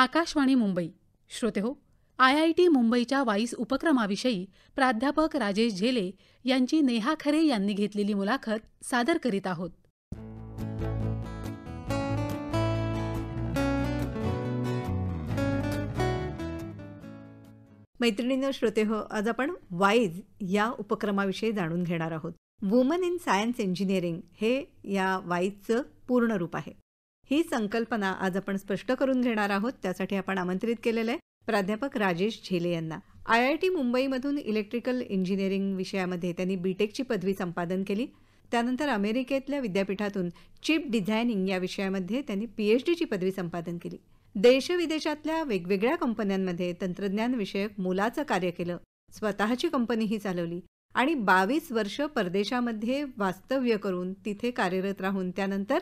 आकाशवाणी मुंबई श्रोते हो टी मुंबईच्या वाईस उपक्रमाविषयी प्राध्यापक राजेश झेले यांची नेहा खरे यांनी घेतलेली मुलाखत सादर करीत आहोत मैत्रिणीनं श्रोते हो आज आपण वाईज या उपक्रमाविषयी जाणून घेणार आहोत वुमन इन सायन्स इंजिनिअरिंग हे या वाईजचं पूर्ण रूप आहे ही संकल्पना आज आपण स्पष्ट करून घेणार आहोत त्यासाठी आपण आमंत्रित केलेलं आहे प्राध्यापक राजेश झेले यांना आय आय टी मुंबईमधून इलेक्ट्रिकल इंजिनिअरिंग विषयामध्ये त्यांनी बीटेकची पदवी संपादन केली त्यानंतर अमेरिकेतल्या विद्यापीठातून चिप डिझायनिंग या विषयामध्ये त्यांनी डीची पदवी संपादन केली देशविदेशातल्या वेगवेगळ्या कंपन्यांमध्ये तंत्रज्ञानविषयक मोलाचं कार्य केलं स्वतःची कंपनीही चालवली आणि बावीस वर्ष परदेशामध्ये वास्तव्य करून तिथे कार्यरत राहून त्यानंतर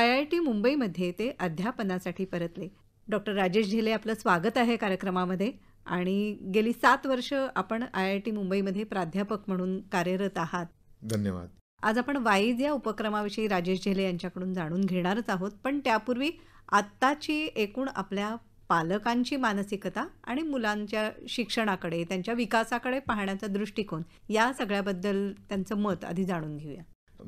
आय आय टी मुंबईमध्ये ते अध्यापनासाठी परतले डॉक्टर राजेश झेले आपलं स्वागत आहे कार्यक्रमामध्ये आणि गेली सात वर्ष आपण आय आय टी मुंबईमध्ये प्राध्यापक म्हणून कार्यरत आहात धन्यवाद आज आपण वाईज या उपक्रमाविषयी राजेश झेले यांच्याकडून जाणून घेणारच आहोत पण त्यापूर्वी आत्ताची एकूण आपल्या पालकांची मानसिकता आणि मुलांच्या शिक्षणाकडे त्यांच्या विकासाकडे पाहण्याचा दृष्टिकोन या सगळ्याबद्दल त्यांचं मत आधी जाणून घेऊया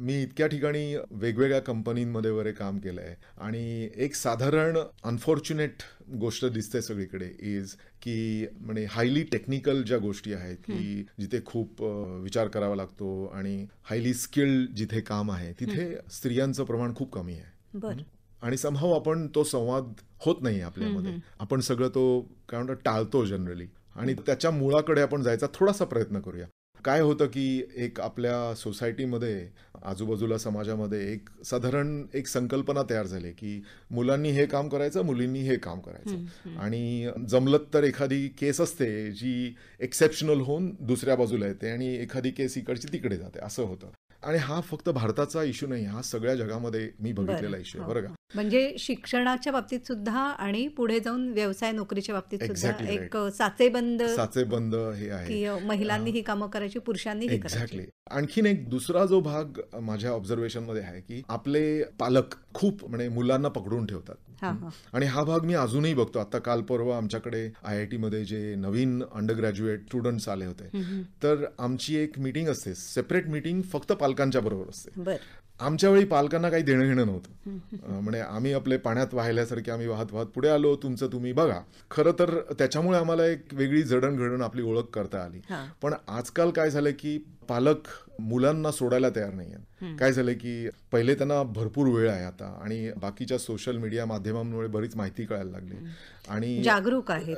मी इतक्या ठिकाणी वेगवेगळ्या कंपनींमध्ये वगैरे काम केलं आहे आणि एक साधारण अनफॉर्च्युनेट गोष्ट दिसते सगळीकडे इज की म्हणजे हायली टेक्निकल ज्या गोष्टी आहेत की जिथे खूप विचार करावा लागतो आणि हायली स्किल्ड जिथे काम आहे तिथे स्त्रियांचं प्रमाण खूप कमी आहे आणि समभाव आपण तो संवाद होत नाही आपल्यामध्ये आपण सगळं तो काय म्हणतो टाळतो जनरली आणि त्याच्या मुळाकडे आपण जायचा थोडासा प्रयत्न करूया काय होतं की एक आपल्या सोसायटीमध्ये आजूबाजूला समाजामध्ये एक साधारण एक संकल्पना तयार झाली की मुलांनी हे काम करायचं मुलींनी हे काम करायचं आणि जमलत तर एखादी केस असते जी एक्सेप्शनल होऊन दुसऱ्या बाजूला येते आणि एखादी केस इकडची तिकडे जाते असं होतं आणि हा फक्त भारताचा इश्यू नाही हा सगळ्या जगामध्ये मी बघितलेला इश्यू आहे हो, बरं का हो. म्हणजे शिक्षणाच्या बाबतीत सुद्धा आणि पुढे जाऊन व्यवसाय नोकरीच्या बाबतीत सुद्धा एक साचेबंद साचेबंद हे आहे महिलांनी ही कामं करायची पुरुषांनी एक्झॅक्टली आणखीन एक दुसरा जो भाग माझ्या ऑब्झर्वेशन मध्ये आहे की आपले पालक खूप म्हणजे मुलांना पकडून ठेवतात आणि हा भाग मी अजूनही बघतो आता काल परवा आमच्याकडे आय आय टी मध्ये जे नवीन अंडर ग्रॅज्युएट स्टुडंट्स आले होते तर आमची एक मीटिंग असते सेपरेट मीटिंग फक्त पालकांच्या बरोबर असते आमच्या वेळी पालकांना काही देणं घेणं नव्हतं म्हणजे आम्ही आपले पाण्यात वाहिल्यासारखे आम्ही वाहत वाहत पुढे आलो तुमचं तुम्ही बघा खरं तर त्याच्यामुळे आम्हाला एक वेगळी जडणघडण आपली ओळख करता आली पण आजकाल काय झालं की पालक मुलांना सोडायला तयार नाही काय झालं की पहिले त्यांना भरपूर वेळ आहे आता आणि बाकीच्या सोशल मीडिया माध्यमांमुळे बरीच माहिती कळायला लागली आणि जागरूक आहे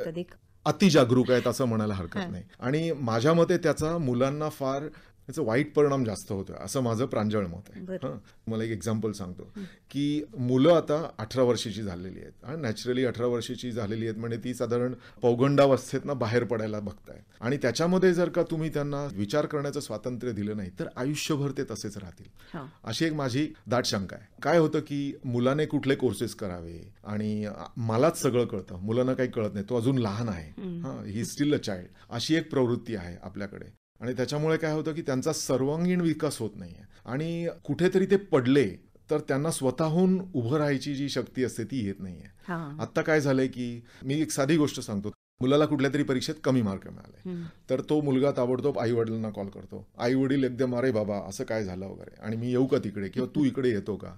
अधिक जागरूक आहेत असं म्हणायला हरकत नाही आणि माझ्या मते त्याचा मुलांना फार त्याचा वाईट परिणाम जास्त होतो असं माझं प्रांजळ मत आहे मला एक एक्झाम्पल सांगतो की मुलं आता अठरा वर्षाची झालेली आहेत आणि नॅचरली अठरा वर्षाची झालेली आहेत म्हणजे ती साधारण पौगंडावस्थेत ना बाहेर पडायला बघतायत आणि त्याच्यामध्ये जर का तुम्ही त्यांना विचार करण्याचं स्वातंत्र्य दिलं नाही तर आयुष्यभर ते तसेच राहतील अशी एक माझी दाट शंका आहे काय होतं की मुलाने कुठले कोर्सेस करावे आणि मलाच सगळं कळतं मुलांना काही कळत नाही तो अजून लहान आहे ही स्टील अ चाइल्ड अशी एक प्रवृत्ती आहे आपल्याकडे आणि त्याच्यामुळे काय होतं की त्यांचा सर्वांगीण विकास होत नाही आणि कुठेतरी ते पडले तर त्यांना स्वतःहून उभं राहायची जी शक्ती असते ती येत नाहीये आता काय झालंय की मी एक साधी गोष्ट सांगतो मुलाला कुठल्या तरी परीक्षेत कमी मार्क मिळाले तर तो मुलगा ताबडतोब आई वडिलांना कॉल करतो आई वडील एकदम अरे बाबा असं काय झालं वगैरे आणि मी येऊ का तिकडे किंवा तू इकडे येतो का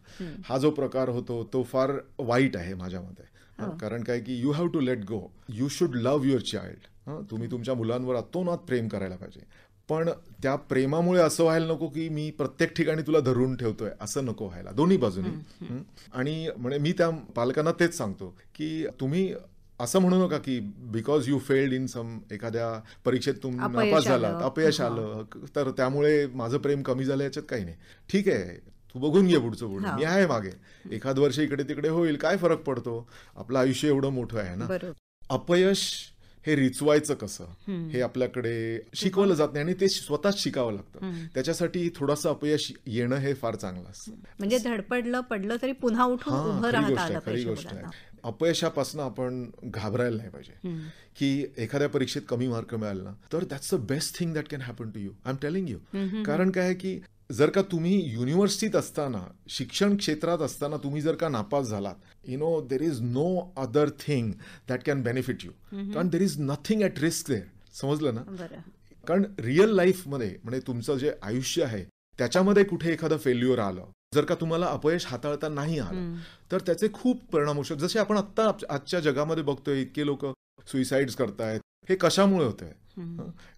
हा जो प्रकार होतो तो फार वाईट आहे माझ्या मते हो. कारण काय की you have to let go you should love your child तुम्ही तुमच्या मुलांवर अतोनात प्रेम करायला पाहिजे पण त्या प्रेमामुळे असं व्हायला नको की मी प्रत्येक ठिकाणी तुला धरून ठेवतोय असं नको व्हायला दोन्ही बाजूनी आणि म्हणजे मी त्या पालकांना तेच सांगतो की तुम्ही असं म्हणू नका की because you failed in some एखाद्या परीक्षेत तुम नापास झालात अपयश आलं तर त्यामुळे माझं प्रेम कमी झालं याच्यात काही नाही ठीक आहे तू बघून घे पुढचं पुढे मी आहे मागे एखाद वर्ष इकडे तिकडे होईल काय फरक पडतो आपलं आयुष्य एवढं मोठं आहे ना अपयश हे रिचवायचं कसं हे आपल्याकडे शिकवलं जात नाही आणि ते स्वतःच शिकावं लागतं त्याच्यासाठी थोडस अपयश येणं हे फार चांगलं असतं म्हणजे धडपडलं पडलं तरी पुन्हा उठून खरी गोष्ट आहे अपयशापासून आपण घाबरायला नाही पाहिजे की एखाद्या परीक्षेत कमी मार्क मिळाले ना तर that's the best thing that can happen to you I am telling you कारण काय की जर का तुम्ही युनिव्हर्सिटीत असताना शिक्षण क्षेत्रात असताना तुम्ही जर का नापास झालात you know there is no other thing that can benefit you कारण there is nothing at risk there समजलं ना कारण रिअल लाईफमध्ये म्हणजे तुमचं जे आयुष्य आहे त्याच्यामध्ये कुठे एखादं फेल्युअर आलं जर का तुम्हाला अपयश हाताळता नाही आलं तर त्याचे खूप परिणाम होऊ शकतात जसे आपण आत्ता आजच्या जगामध्ये बघतोय इतके लोक सुईसाईड करतायत हे कशामुळे होत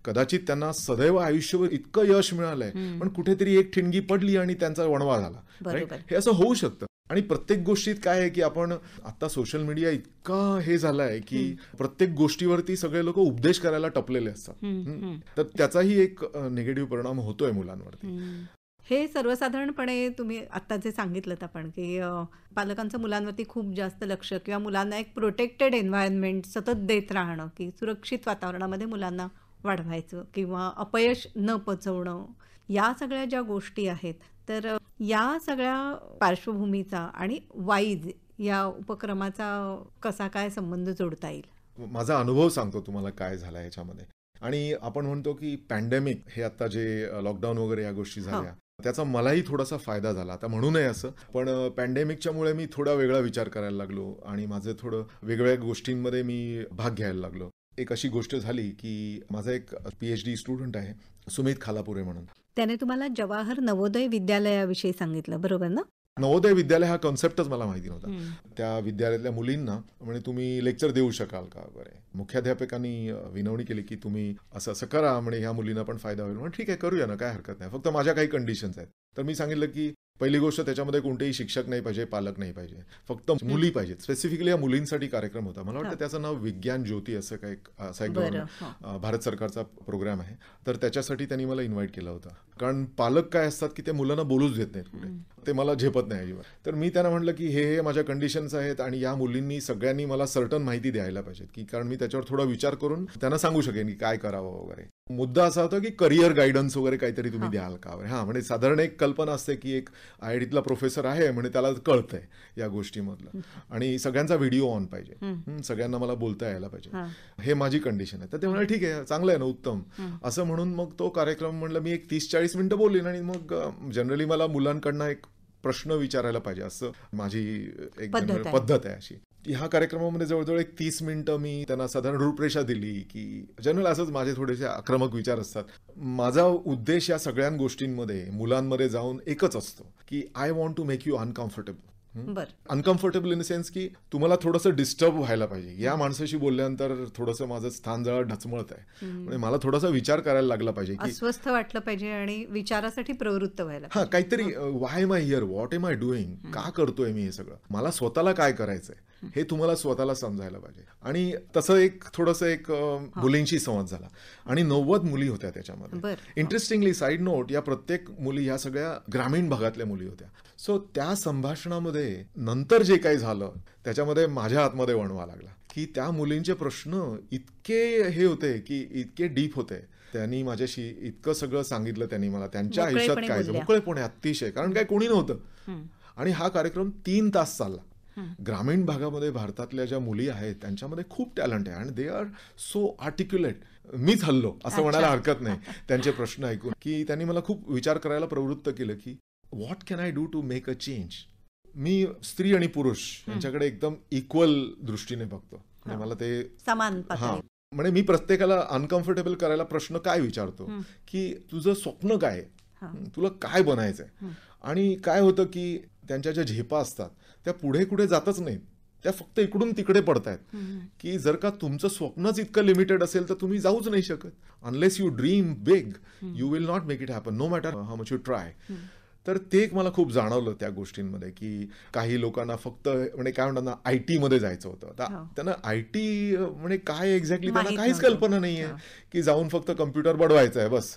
कदाचित त्यांना सदैव आयुष्यभर इतकं यश मिळालंय पण कुठेतरी एक ठिणगी पडली आणि त्यांचा वणवा झाला हे असं होऊ शकतं आणि प्रत्येक गोष्टीत काय आहे की आपण आता सोशल मीडिया इतका हे झालाय की प्रत्येक गोष्टीवरती सगळे लोक उपदेश करायला टपलेले असतात तर त्याचाही एक निगेटिव्ह परिणाम होतोय मुलांवरती हे सर्वसाधारणपणे तुम्ही आत्ता जे सांगितलं आपण की पालकांचं मुलांवरती खूप जास्त लक्ष किंवा मुलांना एक प्रोटेक्टेड एन्व्हायरमेंट सतत देत राहणं की सुरक्षित वातावरणामध्ये मुलांना वाढवायचं किंवा अपयश न पचवणं या सगळ्या ज्या गोष्टी आहेत तर या सगळ्या पार्श्वभूमीचा आणि वाईज या उपक्रमाचा कसा काय संबंध जोडता येईल माझा अनुभव सांगतो तुम्हाला काय झाला याच्यामध्ये आणि आपण म्हणतो की पॅन्डेमिक हे आता जे लॉकडाऊन वगैरे या गोष्टी झाल्या त्याचा मलाही थोडासा फायदा झाला आता म्हणू नये असं पण पॅन्डेमिकच्यामुळे मी थोडा वेगळा विचार करायला लागलो आणि माझं थोडं वेगवेगळ्या गोष्टींमध्ये मी भाग घ्यायला लागलो एक अशी गोष्ट झाली की माझा एक पी एच डी स्टुडंट आहे सुमित खालापुरे म्हणून त्याने तुम्हाला जवाहर नवोदय विद्यालयाविषयी सांगितलं बरोबर ना नवोदय विद्यालय हा कॉन्सेप्टच मला माहिती नव्हता त्या विद्यालयातल्या मुलींना म्हणजे तुम्ही लेक्चर देऊ शकाल का वगैरे मुख्याध्यापकांनी विनवणी केली की तुम्ही असं असं करा म्हणजे ह्या मुलींना पण फायदा होईल म्हणजे ठीक आहे करूया ना काय हरकत नाही फक्त माझ्या काही कंडिशन्स आहेत तर मी सांगितलं की पहिली गोष्ट त्याच्यामध्ये कोणतेही शिक्षक नाही पाहिजे पालक नाही पाहिजे फक्त मुली पाहिजेत स्पेसिफिकली या मुलींसाठी कार्यक्रम होता मला वाटतं त्याचं नाव विज्ञान ज्योती असं काय असा एक भारत सरकारचा प्रोग्राम आहे तर त्याच्यासाठी त्यांनी मला इन्व्हाइट केलं होतं कारण पालक काय असतात की ते मुलांना बोलूच देत नाहीत कुठे ते मला झेपत नाही अजिबात तर मी त्यांना म्हटलं की हे हे माझ्या कंडिशन्स आहेत आणि या मुलींनी सगळ्यांनी मला सर्टन माहिती द्यायला पाहिजेत की कारण मी त्याच्यावर थोडा विचार करून त्यांना सांगू शकेन की काय करावं वगैरे मुद्दा असा होता की करिअर गायडन्स वगैरे काहीतरी तुम्ही द्याल का हां म्हणजे साधारण एक कल्पना असते की एक आय आयडीतला प्रोफेसर आहे म्हणजे त्याला कळतंय या गोष्टीमधलं आणि सगळ्यांचा व्हिडिओ ऑन पाहिजे सगळ्यांना मला बोलता यायला पाहिजे हे माझी कंडिशन आहे तर ते म्हणाले ठीक आहे चांगलं आहे ना उत्तम असं म्हणून मग तो कार्यक्रम म्हणलं मी एक तीस चाळीस मिनिटं बोलेन आणि मग जनरली मला मुलांकडनं एक प्रश्न विचारायला पाहिजे असं माझी एक पद्धत आहे अशी ह्या कार्यक्रमामध्ये जवळजवळ एक तीस मिनिटं मी त्यांना साधारण रूपरेषा दिली की जनरल असंच माझे थोडेसे आक्रमक विचार असतात माझा उद्देश या सगळ्या गोष्टींमध्ये मुलांमध्ये जाऊन एकच असतो की I want to make you uncomfortable बर अनकम्फर्टेबल इन सेन्स की तुम्हाला थोडस डिस्टर्ब व्हायला पाहिजे या माणसाशी बोलल्यानंतर थोडस माझं स्थान जरा ढचमळत आहे म्हणजे मला थोडासा विचार करायला लागला पाहिजे की स्वस्थ वाटलं पाहिजे आणि विचारासाठी प्रवृत्त व्हायला हा काहीतरी why my I here what am I doing का करतोय मी हे सगळं मला स्वतःला काय करायचंय हे तुम्हाला स्वतःला समजायला पाहिजे आणि तसं एक थोडस एक मुलींशी संवाद झाला आणि नव्वद मुली होत्या त्याच्यामध्ये इंटरेस्टिंगली साईड नोट या प्रत्येक मुली ह्या सगळ्या ग्रामीण भागातल्या मुली होत्या सो त्या संभाषणामध्ये नंतर जे काही झालं त्याच्यामध्ये माझ्या आतमध्ये वणवा लागला की त्या मुलींचे प्रश्न इतके हे होते की इतके डीप होते त्यांनी माझ्याशी इतकं सगळं सांगितलं त्यांनी मला त्यांच्या आयुष्यात काय मोकळेपणे अतिशय कारण काय कोणी नव्हतं आणि हा कार्यक्रम तीन तास चालला ग्रामीण भागामध्ये भारतातल्या ज्या मुली आहेत त्यांच्यामध्ये खूप टॅलेंट आहे आणि दे आर सो आर्टिक्युलेट मीच हल्लो असं म्हणायला हरकत नाही त्यांचे प्रश्न ऐकून की त्यांनी मला खूप विचार करायला प्रवृत्त केलं की what can I do to make a change मी स्त्री आणि पुरुष यांच्याकडे एकदम इक्वल दृष्टीने बघतो हो. मला ते समान हा म्हणजे मी प्रत्येकाला अनकम्फर्टेबल करायला प्रश्न काय विचारतो की तुझं स्वप्न काय तुला काय बनायचंय आणि काय होतं की त्यांच्या ज्या झेपा असतात त्या पुढे कुठे जातच नाहीत त्या फक्त इकडून तिकडे पडतायत की जर का तुमचं स्वप्नच इतकं लिमिटेड असेल तर तुम्ही जाऊच नाही शकत unless you dream big you will not make it happen no matter how much you try तर ते एक मला खूप जाणवलं त्या गोष्टींमध्ये की काही लोकांना फक्त म्हणजे काय म्हणतात ना आय टीमध्ये जायचं होतं हो. त्यांना आय टी म्हणजे काय एक्झॅक्टली त्यांना काहीच कल्पना नाहीये हो. की जाऊन फक्त कम्प्युटर बडवायचं आहे बस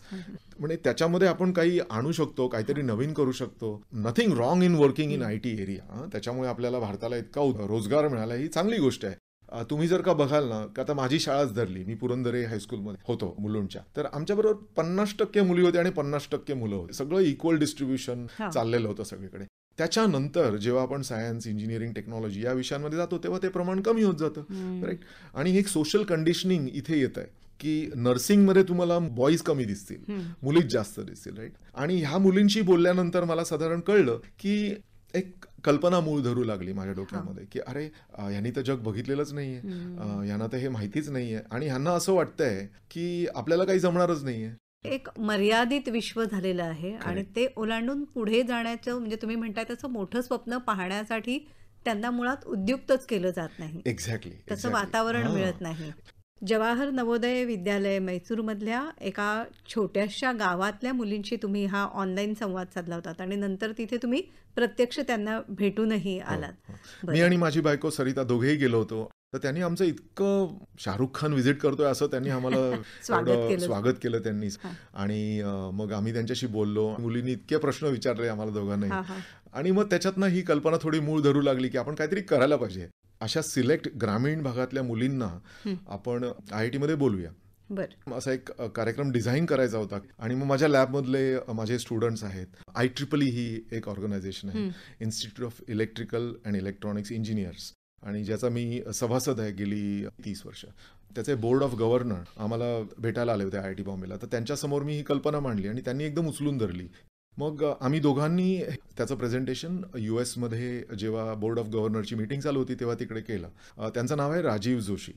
म्हणजे त्याच्यामध्ये आपण काही आणू शकतो काहीतरी नवीन करू शकतो nothing wrong in working in I T area त्याच्यामुळे आपल्याला भारताला इतका रोजगार मिळाला ही चांगली गोष्ट आहे तुम्ही जर का बघाल ना का आता माझी शाळाच धरली मी पुरंदरे हायस्कूलमध्ये होतो मुलुंडच्या तर आमच्याबरोबर पन्नास टक्के मुली होती आणि पन्नास टक्के मुलं होती सगळं इक्वल डिस्ट्रीब्युशन चाललेलं होतं सगळीकडे त्याच्यानंतर जेव्हा आपण सायन्स इंजिनिअरिंग टेक्नॉलॉजी या विषयांमध्ये जातो तेव्हा ते प्रमाण कमी होत जातं राईट आणि एक सोशल कंडिशनिंग इथे येत आहे की नर्सिंगमध्ये तुम्हाला बॉईज कमी दिसतील मुलीच जास्त दिसतील राईट आणि ह्या मुलींशी बोलल्यानंतर मला साधारण कळलं की एक कल्पना मूळ धरू लागली माझ्या डोक्यामध्ये की अरे यांनी तर जग बघितलेलंच नाहीये यांना तर हे माहितीच नाहीये आणि ह्यांना असं वाटतंय की आपल्याला काही जमणारच नाहीये एक मर्यादित विश्व झालेलं आहे आणि ते ओलांडून पुढे जाण्याचं म्हणजे तुम्ही म्हणताय तसं मोठं स्वप्न पाहण्यासाठी त्यांना मुळात उद्युक्तच केलं जात नाही एक्झॅक्टली त्याचं वातावरण मिळत नाही जवाहर नवोदय विद्यालय मैसूरमधल्या एका छोट्याशा गावातल्या मुलींशी तुम्ही हा ऑनलाईन संवाद साधला होता आणि नंतर तिथे तुम्ही प्रत्यक्ष त्यांना भेटूनही हो, आलात हो. मी आणि माझी बायको सरिता दोघेही गेलो होतो तर त्यांनी आमचं इतकं शाहरुख खान व्हिजिट करतोय असं त्यांनी आम्हाला स्वागत केलं त्यांनी आणि मग आम्ही त्यांच्याशी बोललो मुलींनी इतके प्रश्न विचारले आम्हाला दोघांनाही आणि मग त्याच्यातनं ही कल्पना थोडी मूळ धरू लागली की आपण काहीतरी करायला पाहिजे अशा सिलेक्ट ग्रामीण भागातल्या मुलींना आपण आय आय मध्ये बोलूया बर असा एक कार्यक्रम डिझाईन करायचा होता आणि मग माझ्या लॅबमधले माझे स्टुडंट्स आहेत आय ट्रिपल ही एक ऑर्गनायझेशन आहे institute of electrical and electronics engineers आणि ज्याचा मी सभासद आहे गेली तीस वर्ष त्याचे बोर्ड ऑफ गव्हर्नर आम्हाला भेटायला आले होते आय आय टी बॉम्बेला तर त्यांच्यासमोर मी ही कल्पना मांडली आणि त्यांनी एकदम उचलून धरली मग आम्ही दोघांनी त्याचं प्रेझेंटेशन यू एसमध्ये जेव्हा बोर्ड ऑफ गव्हर्नरची मीटिंग चालू होती तेव्हा तिकडे केलं त्यांचं नाव आहे राजीव जोशी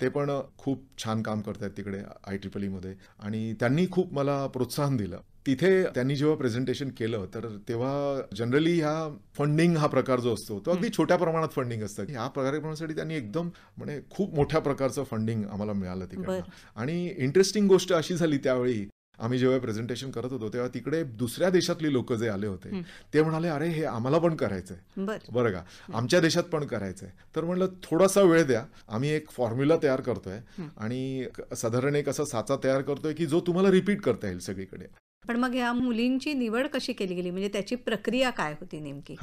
ते पण खूप छान काम करत तिकडे आय e मध्ये आणि त्यांनी खूप मला प्रोत्साहन दिलं तिथे त्यांनी जेव्हा प्रेझेंटेशन केलं तर तेव्हा जनरली ह्या फंडिंग हा प्रकार जो असतो तो अगदी छोट्या प्रमाणात फंडिंग असतं ह्या कार्यक्रमासाठी त्यांनी एकदम म्हणजे खूप मोठ्या प्रकारचं फंडिंग आम्हाला मिळालं तिकडे आणि इंटरेस्टिंग गोष्ट अशी झाली त्यावेळी आम्ही जेव्हा प्रेझेंटेशन करत होतो तेव्हा तिकडे दुसऱ्या देशातली लोक जे आले होते ते म्हणाले अरे हे आम्हाला पण करायचंय बरं का आमच्या देशात पण करायचंय तर म्हणलं थोडासा वेळ द्या आम्ही एक फॉर्म्युला तयार करतोय आणि साधारण एक असा साचा तयार करतोय की जो तुम्हाला रिपीट करता येईल सगळीकडे पण मग या मुलींची निवड कशी केली गेली म्हणजे त्याची प्रक्रिया काय होती नेमकी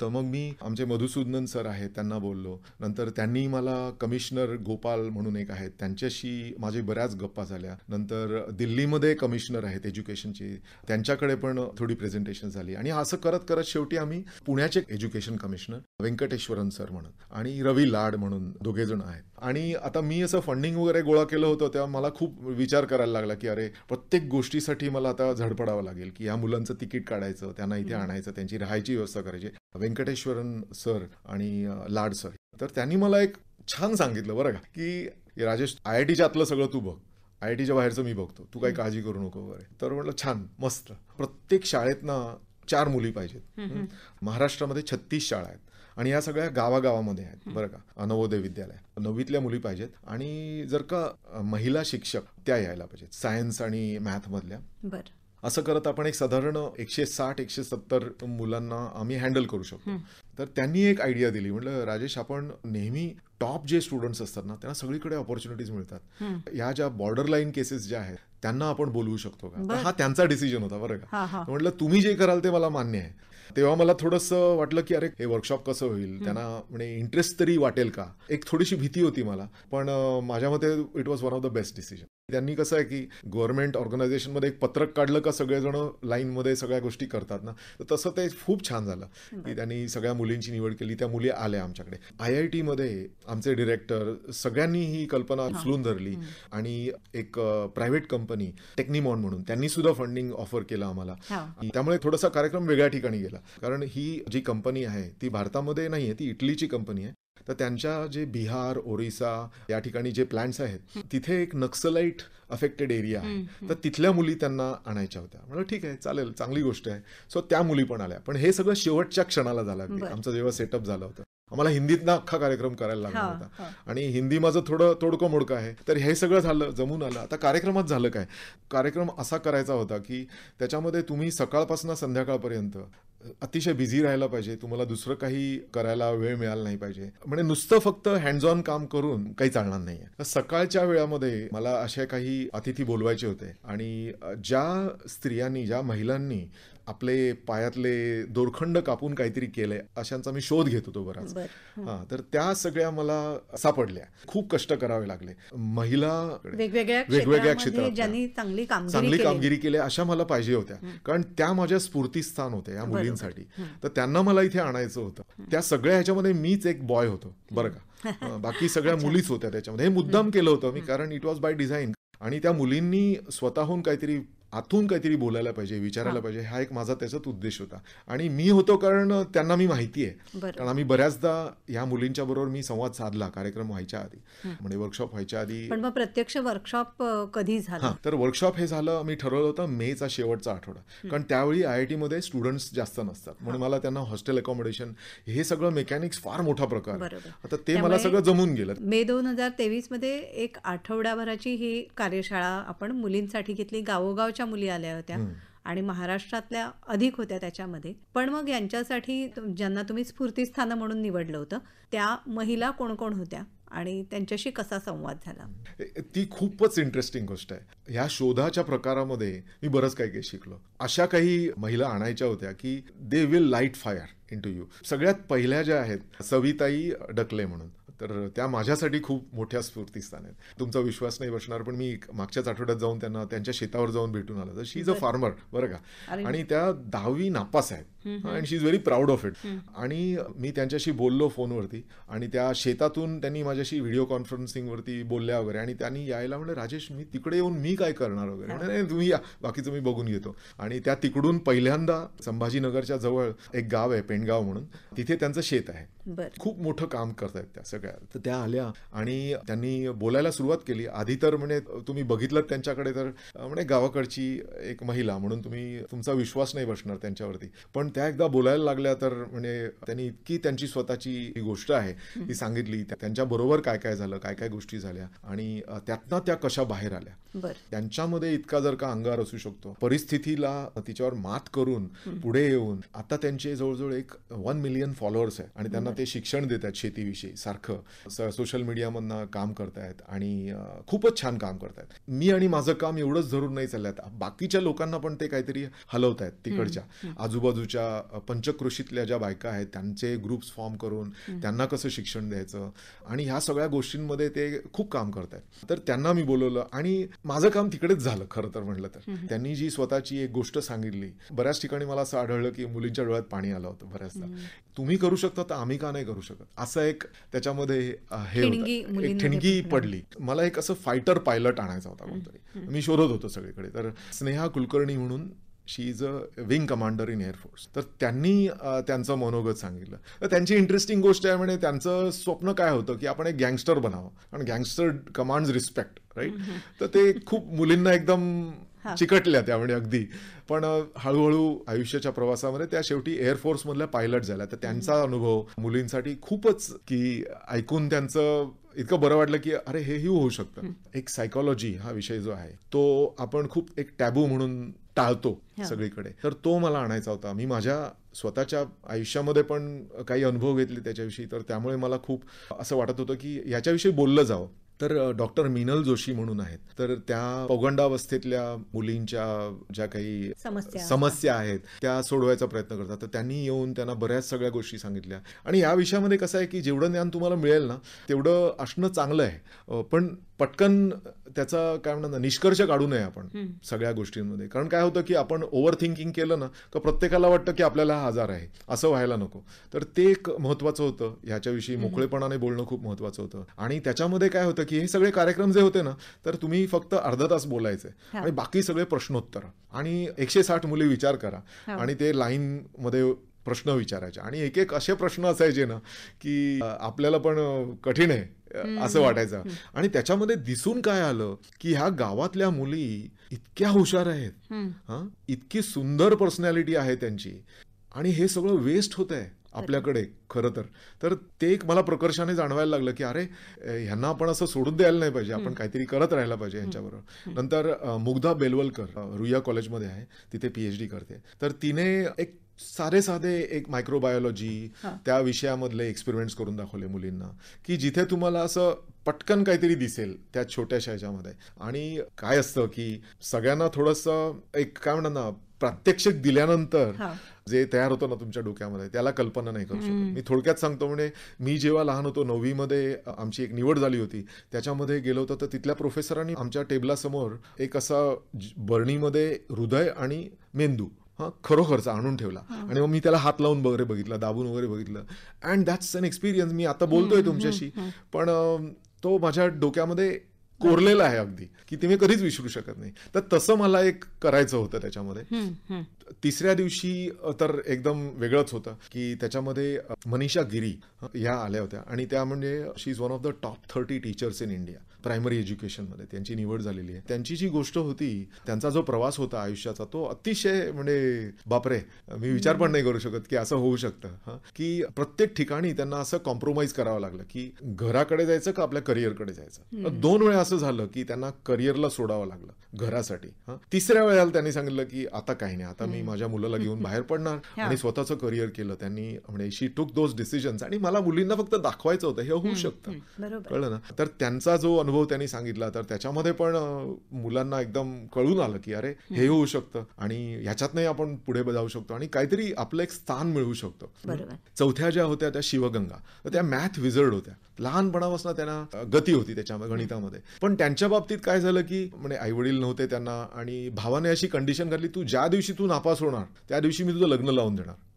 तर मग मी आमचे मधुसूदनन सर आहेत त्यांना बोललो नंतर त्यांनी मला कमिशनर गोपाल म्हणून एक आहेत त्यांच्याशी माझे बऱ्याच गप्पा झाल्या नंतर दिल्लीमध्ये कमिशनर आहेत एज्युकेशनची त्यांच्याकडे पण थोडी प्रेझेंटेशन झाली आणि असं करत करत शेवटी आम्ही पुण्याचे एज्युकेशन कमिशनर व्यंकटेश्वरन सर म्हणून आणि रवी लाड म्हणून दोघेजण आहेत आणि आता मी असं फंडिंग वगैरे गोळा केलं होतं तेव्हा मला खूप विचार करायला लागला की अरे प्रत्येक गोष्टीसाठी मला आता झडपडावं लागेल की ह्या मुलांचं तिकीट काढायचं त्यांना इथे आणायचं त्यांची राहायची व्यवस्था करायची व्यंकटेश्वरन सर आणि लाड सर तर त्यांनी मला एक छान सांगितलं बरं का की राजेश आय आय टीच्या आतलं सगळं तू बघ आय आय टीच्या बाहेरचं मी बघतो तू काही काळजी करू नको वगैरे तर म्हटलं छान मस्त प्रत्येक शाळेतनं चार मुली पाहिजेत महाराष्ट्रामध्ये छत्तीस शाळा आहेत आणि या सगळ्या गावागावामध्ये आहेत बरं का नवोदय विद्यालय नववीतल्या मुली पाहिजेत आणि जर का महिला शिक्षक त्या यायला पाहिजेत सायन्स आणि मॅथमधल्या बरं असं करत आपण एक साधारण एकशे साठ एकशे सत्तर मुलांना आम्ही हँडल करू शकतो तर त्यांनी एक आयडिया दिली म्हटलं राजेश आपण नेहमी टॉप जे स्टुडंट्स असतात ना त्यांना सगळीकडे ऑपॉर्च्युनिटीज मिळतात या ज्या बॉर्डर लाईन केसेस ज्या आहेत त्यांना आपण बोलवू शकतो का हा त्यांचा डिसिजन होता बरं का म्हटलं तुम्ही जे कराल ते मला मान्य आहे तेव्हा मला थोडंसं वाटलं की अरे हे वर्कशॉप कसं होईल त्यांना म्हणजे इंटरेस्ट तरी वाटेल का एक थोडीशी भीती होती मला पण माझ्या मते it was one of the best decision त्यांनी कसं आहे की गव्हर्नमेंट ऑर्गनायझेशनमध्ये एक पत्रक काढलं का सगळेजण लाईनमध्ये सगळ्या गोष्टी करतात ना तर तसं ते खूप छान झालं की त्यांनी सगळ्या मुलींची निवड केली त्या मुली आल्या आमच्याकडे आय आय टीमध्ये आमचे डिरेक्टर सगळ्यांनी ही कल्पना उचलून धरली आणि एक प्रायव्हेट कंपनी टेक्निमॉन म्हणून त्यांनी सुद्धा फंडिंग ऑफर केलं आम्हाला त्यामुळे थोडासा कार्यक्रम वेगळ्या ठिकाणी गेला कारण ही जी कंपनी आहे ती भारतामध्ये नाही आहे ती इटलीची कंपनी आहे तर त्यांच्या जे बिहार ओरिसा या ठिकाणी जे प्लांट्स आहेत तिथे एक नक्सलाईट अफेक्टेड एरिया आहे तर तिथल्या मुली त्यांना आणायच्या होत्या म्हणजे ठीक आहे चालेल चांगली गोष्ट आहे सो त्या मुली पण आल्या पण हे सगळं शेवटच्या क्षणाला झालं आमचं जेव्हा सेटअप झालं होतं आम्हाला ना अख्खा कार्यक्रम करायला लागला होता आणि हिंदी माझं थोडं तोडकं मोडकं आहे तर हे सगळं झालं जमून आलं आता कार्यक्रमात झालं काय कार्यक्रम असा करायचा होता की त्याच्यामध्ये तुम्ही सकाळपासून संध्याकाळपर्यंत अतिशय बिझी राहायला पाहिजे तुम्हाला दुसरं काही करायला वेळ मिळाला नाही पाहिजे म्हणजे नुसतं फक्त हँड्स ऑन काम करून काही चालणार नाहीये सकाळच्या वेळामध्ये मला अशा काही अतिथी बोलवायचे होते आणि ज्या स्त्रियांनी ज्या महिलांनी आपले पायातले दोरखंड कापून काहीतरी केलंय अशांचा मी शोध घेत होतो बराच हा तर त्या सगळ्या मला सापडल्या खूप कष्ट करावे लागले महिला वेगवेगळ्या क्षेत्रात चांगली कामगिरी केली अशा मला पाहिजे होत्या कारण त्या माझ्या स्फूर्तीस्थान होत्या या मुलींसाठी तर त्यांना मला इथे आणायचं होतं त्या सगळ्या ह्याच्यामध्ये मीच एक बॉय होतो बरं का बाकी सगळ्या मुलीच होत्या त्याच्यामध्ये हे मुद्दाम केलं होतं मी कारण इट वॉज बाय डिझाईन आणि त्या मुलींनी स्वतःहून काहीतरी आतून काहीतरी बोलायला पाहिजे विचारायला पाहिजे हा एक माझा त्याचाच उद्देश होता आणि मी होतो कारण त्यांना मी माहिती आहे कारण आम्ही बऱ्याचदा ह्या मुलींच्या बरोबर मी संवाद साधला कार्यक्रम व्हायच्या आधी म्हणजे वर्कशॉप व्हायच्या आधी पण प्रत्यक्ष वर्कशॉप कधी झाला तर वर्कशॉप हे झालं मी ठरवलं होतं मेचा शेवटचा आठवडा कारण त्यावेळी आय आय टी मध्ये स्टुडंट्स जास्त नसतात म्हणून मला त्यांना हॉस्टेल अकॉमोडेशन हे सगळं मेकॅनिक्स फार मोठा प्रकार आता ते मला सगळं जमून गेलं मे दोन हजार तेवीस मध्ये एक आठवड्याभराची ही कार्यशाळा आपण मुलींसाठी घेतली गावोगावच्या महाराष्ट्राच्या मुली आल्या होत्या आणि महाराष्ट्रातल्या अधिक होत्या त्याच्यामध्ये पण मग यांच्यासाठी ज्यांना तुम्ही स्फूर्तीस्थानं म्हणून निवडलं होतं त्या महिला कोण कोण होत्या आणि त्यांच्याशी कसा संवाद झाला ती खूपच इंटरेस्टिंग गोष्ट आहे ह्या शोधाच्या प्रकारामध्ये मी बरंच काही काही शिकलो अशा काही महिला आणायच्या होत्या की they will light fire into you सगळ्यात पहिल्या ज्या आहेत सविताई डकले म्हणून तर त्या माझ्यासाठी खूप मोठ्या स्थान आहेत तुमचा विश्वास नाही बसणार पण मी मागच्याच आठवड्यात जाऊन त्यांना त्यांच्या शेतावर जाऊन भेटून आलं तर शी इज अ फार्मर बरं का आणि त्या दहावी नापास आहेत and she is very proud of it आणि मी त्यांच्याशी बोललो फोनवरती आणि त्या शेतातून त्यांनी माझ्याशी व्हिडिओ कॉन्फरन्सिंगवरती बोलल्या वगैरे आणि त्यांनी यायला म्हणलं राजेश मी तिकडे येऊन मी काय करणार वगैरे नाही तुम्ही या बाकीचं बघून घेतो आणि त्या तिकडून पहिल्यांदा संभाजीनगरच्या जवळ एक गाव आहे पेंडगाव म्हणून तिथे त्यांचं शेत आहे खूप मोठं काम करतायत त्या सगळ्या तर त्या आल्या आणि त्यांनी बोलायला सुरुवात केली आधी तर म्हणजे तुम्ही बघितलं त्यांच्याकडे तर म्हणजे गावाकडची एक महिला म्हणून तुम्ही तुमचा विश्वास नाही बसणार त्यांच्यावरती पण त्या एकदा बोलायला लागल्या तर म्हणजे त्यांनी इतकी त्यांची स्वतःची ही गोष्ट आहे ती सांगितली त्यांच्या बरोबर काय काय झालं काय काय गोष्टी झाल्या आणि त्यातनं त्या कशा बाहेर आल्या त्यांच्यामध्ये इतका जर का अंगार असू शकतो परिस्थितीला तिच्यावर मात करून पुढे येऊन आता त्यांचे जवळजवळ एक वन मिलियन फॉलोअर्स आहे आणि त्यांना ते शिक्षण देत आहेत शेतीविषयी सारखं सोशल मीडियामधनं काम करतायत आणि खूपच छान काम करतायत मी आणि माझं काम एवढंच धरून नाही चालल्यात बाकीच्या लोकांना पण ते काहीतरी हलवतायत तिकडच्या आजूबाजूच्या पंचकृषीतल्या ज्या बायका आहेत त्यांचे ग्रुप्स फॉर्म करून त्यांना कसं शिक्षण द्यायचं आणि ह्या सगळ्या गोष्टींमध्ये ते खूप काम करतायत तर त्यांना मी बोलवलं आणि माझं काम तिकडेच झालं खरं तर म्हटलं तर त्यांनी जी स्वतःची एक गोष्ट सांगितली बऱ्याच ठिकाणी मला असं आढळलं की मुलींच्या डोळ्यात पाणी आलं होतं बऱ्याचदा तुम्ही करू शकता तर आम्ही का नाही करू शकत असं एक त्याच्यामध्ये हे एक ठिणगी पडली मला एक असं फायटर पायलट आणायचा होता कोणतरी मी शोधत होतो सगळीकडे तर स्नेहा कुलकर्णी म्हणून she is a wing commander in air force तर त्यांनी त्यांचं मनोगत सांगितलं तर त्यांची इंटरेस्टिंग गोष्ट आहे म्हणजे त्यांचं स्वप्न काय होतं की आपण एक गँगस्टर बनावं कारण गँगस्टर कमांड्स रिस्पेक्ट राईट तर ते खूप मुलींना एकदम चिकटल्या त्या म्हणजे अगदी पण हळूहळू आयुष्याच्या प्रवासामध्ये त्या शेवटी मधल्या पायलट झाल्या तर त्यांचा अनुभव मुलींसाठी खूपच की ऐकून त्यांचं इतकं बरं वाटलं की अरे हे हेही होऊ शकतं एक सायकोलॉजी हा विषय जो आहे तो आपण खूप एक टॅबू म्हणून टाळतो सगळीकडे तर तो मला आणायचा होता मी माझ्या स्वतःच्या आयुष्यामध्ये पण काही अनुभव घेतले त्याच्याविषयी तर त्यामुळे मला खूप असं वाटत होतं की याच्याविषयी बोललं जावं तर डॉक्टर मिनल जोशी म्हणून आहेत तर त्या पौगंडावस्थेतल्या मुलींच्या ज्या काही समस्या आहेत त्या सोडवायचा प्रयत्न करतात तर त्यांनी येऊन त्यांना बऱ्याच सगळ्या गोष्टी सांगितल्या आणि या विषयामध्ये कसं आहे की जेवढं ज्ञान तुम्हाला मिळेल ना तेवढं असणं चांगलं आहे पण पटकन त्याचा काय म्हणणार निष्कर्ष काढू नये आपण सगळ्या गोष्टींमध्ये कारण काय होतं की आपण ओव्हर थिंकिंग केलं ना तर प्रत्येकाला वाटतं की आपल्याला हा आजार आहे असं व्हायला नको तर ते एक महत्वाचं होतं ह्याच्याविषयी मोकळेपणाने बोलणं खूप महत्वाचं होतं आणि त्याच्यामध्ये काय होतं की हे सगळे कार्यक्रम जे होते ना तर तुम्ही फक्त अर्धा तास बोलायचे आणि बाकी सगळे प्रश्नोत्तर आणि एकशे साठ मुली विचार करा आणि ते लाईनमध्ये प्रश्न विचारायचे आणि एक एक असे प्रश्न असायचे ना की आपल्याला पण कठीण आहे असं वाटायचं आणि त्याच्यामध्ये दिसून काय आलं की ह्या गावातल्या मुली इतक्या हुशार आहेत हा इतकी सुंदर पर्सनॅलिटी आहे त्यांची आणि हे सगळं वेस्ट होत आहे आपल्याकडे खरं तर तर ते एक मला प्रकर्षाने जाणवायला लागलं की अरे ह्यांना आपण असं सोडून द्यायला नाही पाहिजे आपण काहीतरी करत राहायला पाहिजे यांच्याबरोबर नंतर मुग्धा बेलवलकर रुया कॉलेजमध्ये आहे तिथे पीएचडी करते तर तिने एक साधे साधे एक मायक्रोबायोलॉजी त्या विषयामधले एक्सपेरिमेंट्स करून दाखवले मुलींना की जिथे तुम्हाला असं पटकन काहीतरी दिसेल त्या छोट्याशा ह्याच्यामध्ये आणि काय असतं की सगळ्यांना थोडंसं एक काय म्हणणार ना प्रात्यक्षिक दिल्यानंतर जे तयार होतं ना तुमच्या डोक्यामध्ये त्याला कल्पना नाही करू शकत मी थोडक्यात सांगतो म्हणजे मी जेव्हा लहान होतो नववीमध्ये आमची एक निवड झाली होती त्याच्यामध्ये गेलो होतो तर तिथल्या प्रोफेसरांनी आमच्या टेबलासमोर एक असा बर्णीमध्ये हृदय आणि मेंदू खरोखरच आणून ठेवला आणि मग मी त्याला हात लावून वगैरे बघितलं दाबून वगैरे बघितलं अँड दॅट्स अन एक्सपिरियन्स मी आता बोलतोय तुमच्याशी पण तो माझ्या डोक्यामध्ये कोरलेला आहे अगदी की तुम्ही मी कधीच विसरू शकत नाही तर तसं मला एक करायचं होतं त्याच्यामध्ये तिसऱ्या दिवशी तर एकदम वेगळंच होतं की त्याच्यामध्ये मनीषा गिरी ह्या आल्या होत्या आणि त्या म्हणजे she is one of the top thirty teachers in India primary एज्युकेशनमध्ये त्यांची निवड झालेली आहे त्यांची जी गोष्ट होती त्यांचा जो प्रवास होता आयुष्याचा तो अतिशय म्हणजे बापरे मी विचार पण नाही करू शकत की असं होऊ शकतं की प्रत्येक ठिकाणी त्यांना असं कॉम्प्रोमाइज करावं लागलं की घराकडे जायचं का आपल्या करिअरकडे जायचं दोन वेळा असं झालं की त्यांना करिअरला सोडावं लागलं घरासाठी तिसऱ्या वेळेला त्यांनी सांगितलं की आता काही नाही आता मी मी माझ्या मुलाला घेऊन बाहेर पडणार आणि स्वतःचं करिअर केलं त्यांनी म्हणजे शी टूक दोज डिसिजन्स आणि मला मुलींना फक्त दाखवायचं होतं हे होऊ शकतं कळलं ना तर त्यांचा जो अनुभव त्यांनी सांगितला तर त्याच्यामध्ये पण मुलांना एकदम कळून आलं की अरे हे होऊ शकतं आणि नाही आपण पुढे जाऊ शकतो आणि काहीतरी आपलं एक स्थान मिळवू शकतो चौथ्या ज्या होत्या त्या शिवगंगा तर त्या मॅथ विझर्ड होत्या लहानपणापासून त्यांना गती होती त्याच्यामध्ये गणितामध्ये पण त्यांच्या बाबतीत काय झालं की म्हणजे आई वडील नव्हते त्यांना आणि भावाने अशी कंडिशन घातली तू ज्या दिवशी तू नापास तपास होणार त्या दिवशी मी तुझं लग्न लावून देणार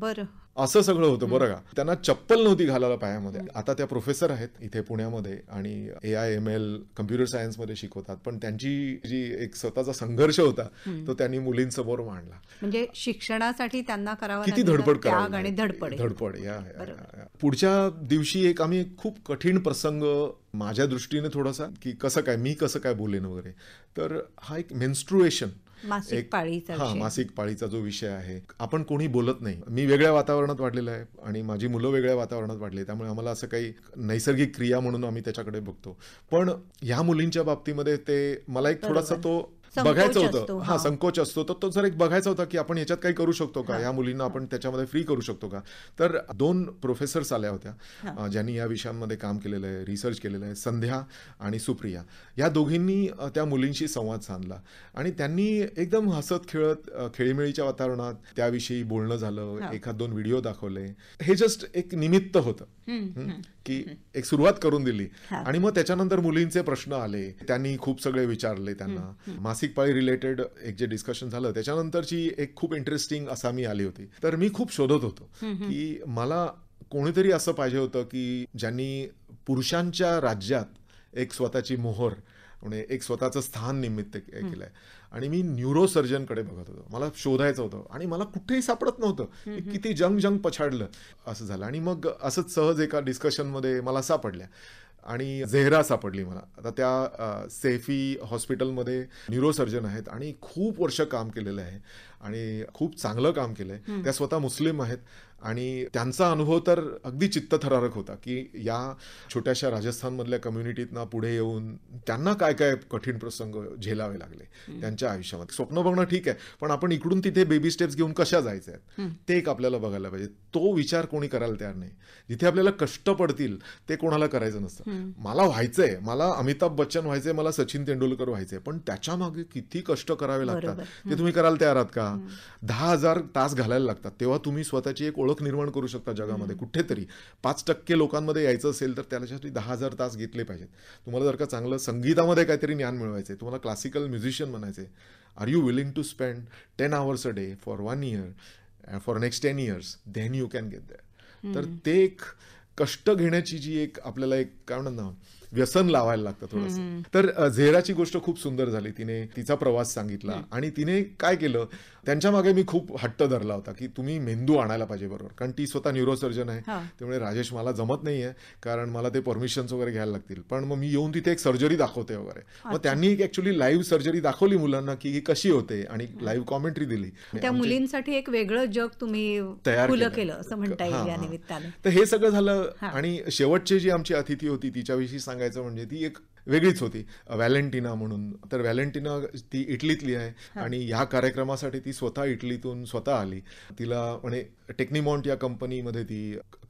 बरं असं सगळं होतं बरं का त्यांना चप्पल नव्हती घालायला पायामध्ये आता त्या प्रोफेसर आहेत इथे पुण्यामध्ये आणि A I M L computer सायन्समध्ये शिकवतात पण त्यांची जी एक स्वतःचा संघर्ष होता तो त्यांनी मुलींसमोर मांडला म्हणजे शिक्षणासाठी त्यांना करावा किती धडपड करावी धडपड धडपड या पुढच्या दिवशी एक आम्ही खूप कठीण प्रसंग माझ्या दृष्टीने थोडासा की कसं काय मी कसं काय बोलेन वगैरे तर हा एक मेन्स्ट्रुएशन मासिक पाळीचा हा मासिक पाळीचा जो विषय आहे आपण कोणी बोलत नाही मी वेगळ्या वातावरणात वाढलेलं आहे आणि माझी मुलं वेगळ्या वातावरणात वाढली त्यामुळे आम्हाला असं काही नैसर्गिक क्रिया म्हणून आम्ही त्याच्याकडे बघतो पण ह्या मुलींच्या बाबतीमध्ये ते मला एक थोडासा तो बघायचं होतं हा संकोच असतो तर तो जर एक बघायचा होता की आपण याच्यात काही करू शकतो का या मुलींना आपण त्याच्यामध्ये फ्री करू शकतो का तर दोन प्रोफेसर्स आल्या होत्या ज्यांनी या विषयांमध्ये काम केलेलं आहे रिसर्च केलेलं आहे संध्या आणि सुप्रिया या दोघींनी त्या मुलींशी संवाद साधला आणि त्यांनी एकदम हसत खेळत खेळीमेळीच्या वातावरणात त्याविषयी बोलणं झालं एखाद दोन व्हिडिओ दाखवले हे जस्ट एक निमित्त होतं की एक सुरुवात करून दिली आणि मग त्याच्यानंतर मुलींचे प्रश्न आले त्यांनी खूप सगळे विचारले त्यांना मासिक पाळी रिलेटेड एक जे डिस्कशन झालं त्याच्यानंतरची एक खूप इंटरेस्टिंग असा मी आली होती तर मी खूप शोधत होतो की मला कोणीतरी असं पाहिजे होतं की ज्यांनी पुरुषांच्या राज्यात एक स्वतःची मोहर म्हणजे एक स्वतःचं स्थान निमित्त केलं आणि मी न्यूरोसर्जनकडे बघत होतो मला शोधायचं होतं आणि मला कुठेही सापडत नव्हतं किती जंग जंग पछाडलं असं झालं आणि मग असंच सहज एका डिस्कशनमध्ये मला सापडल्या आणि झेहरा सापडली मला आता त्या सेफी हॉस्पिटलमध्ये न्यूरोसर्जन आहेत आणि खूप वर्ष काम केलेलं आहे आणि खूप चांगलं काम केलंय त्या स्वतः मुस्लिम आहेत आणि त्यांचा अनुभव तर अगदी चित्तथरारक होता की या छोट्याशा राजस्थानमधल्या कम्युनिटीतना पुढे येऊन त्यांना काय काय कठीण प्रसंग झेलावे लागले त्यांच्या आयुष्यामध्ये स्वप्न बघणं ठीक आहे पण आपण इकडून तिथे बेबी स्टेप्स घेऊन कशा जायचं आहेत ते एक आपल्याला बघायला पाहिजे तो विचार कोणी करायला तयार नाही जिथे आपल्याला कष्ट पडतील ते कोणाला करायचं नसतं मला व्हायचंय मला अमिताभ बच्चन व्हायचंय मला सचिन तेंडुलकर व्हायचंय पण त्याच्या मागे किती कष्ट करावे लागतात ते तुम्ही करायला तयार आहात का दहा हजार तास घालायला लागतात तेव्हा तुम्ही स्वतःची एक ओळख निर्माण करू शकता जगामध्ये कुठेतरी पाच टक्के लोकांमध्ये यायचं असेल तर त्याच्यासाठी दहा हजार तास घेतले पाहिजेत तुम्हाला जर का चांगलं संगीतामध्ये काहीतरी ज्ञान मिळवायचे तुम्हाला क्लासिकल म्युझिशियन म्हणायचे are you willing to spend ten hours a day for one year for next ten years then you can get that तर ते एक कष्ट घेण्याची जी एक आपल्याला एक काय ना व्यसन लावायला लागतं थोडंसं तर झेराची गोष्ट खूप सुंदर झाली तिने तिचा प्रवास सांगितला आणि तिने काय केलं त्यांच्या मागे मी खूप हट्ट धरला होता की तुम्ही मेंदू आणायला पाहिजे बरोबर कारण ती स्वतः न्यूरोसर्जन आहे त्यामुळे राजेश मला जमत नाहीये कारण मला ते परमिशन वगैरे घ्यायला लागतील पण मग मी येऊन तिथे एक सर्जरी दाखवते वगैरे मग त्यांनी एक ऍक्च्युली लाईव्ह सर्जरी दाखवली मुलांना की ही कशी होते आणि लाईव्ह कॉमेंट्री दिली त्या मुलींसाठी एक वेगळं जग तुम्ही तयार केलं असं म्हणता येईल तर हे सगळं झालं आणि शेवटची जी आमची अतिथी होती तिच्याविषयी सांग सांगायचं म्हणजे ती एक वेगळीच होती व्हॅलेंटिना म्हणून तर व्हॅलेंटिना ती इटलीतली आहे आणि ह्या कार्यक्रमासाठी ती स्वतः इटलीतून स्वतः आली तिला म्हणजे टेक्निमॉन्ट या कंपनीमध्ये ती